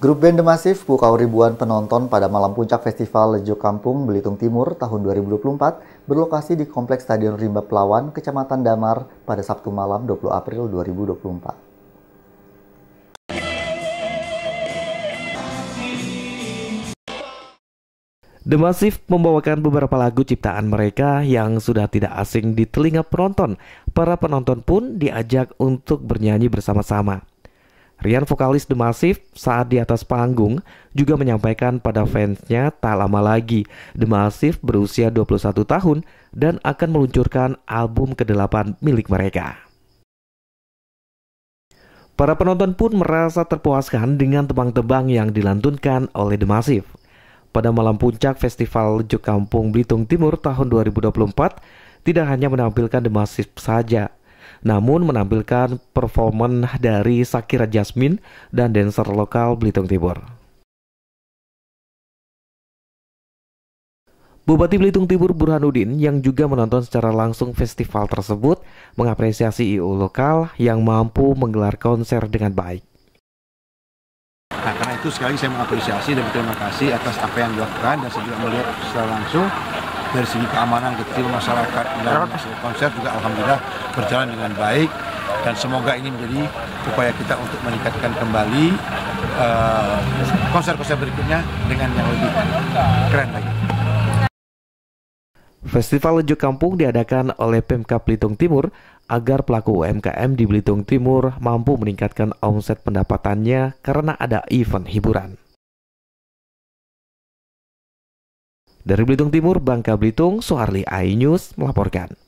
Grup band The Massive pukau ribuan penonton pada malam puncak Festival Lejo Kampung Belitung Timur tahun 2024 berlokasi di Kompleks Stadion Rimba Pelawan, Kecamatan Damar pada Sabtu malam 20 April 2024. The Massive membawakan beberapa lagu ciptaan mereka yang sudah tidak asing di telinga penonton. Para penonton pun diajak untuk bernyanyi bersama-sama. Rian vokalis The Massive saat di atas panggung juga menyampaikan pada fansnya tak lama lagi The Massive berusia 21 tahun dan akan meluncurkan album ke-8 milik mereka. Para penonton pun merasa terpuaskan dengan tebang-tebang yang dilantunkan oleh The Massive. Pada malam puncak Festival Jukampung Kampung Blitung Timur tahun 2024, tidak hanya menampilkan The Massive saja, namun menampilkan performan dari Sakira Jasmine dan dancer lokal Belitung Timur. Bupati Belitung Timur Burhanuddin yang juga menonton secara langsung festival tersebut mengapresiasi IO lokal yang mampu menggelar konser dengan baik. Nah, karena itu sekali saya mengapresiasi dan berterima kasih atas apa yang dilakukan dan saya juga melihat secara langsung dari segi keamanan kecil masyarakat dan konser juga alhamdulillah berjalan dengan baik dan semoga ini menjadi upaya kita untuk meningkatkan kembali eh, konser-konser uh, berikutnya dengan yang lebih keren lagi. Festival Lejuk Kampung diadakan oleh Pemkap Belitung Timur agar pelaku UMKM di Belitung Timur mampu meningkatkan omset pendapatannya karena ada event hiburan. Dari Belitung Timur, Bangka Belitung, Soharli Ainus melaporkan.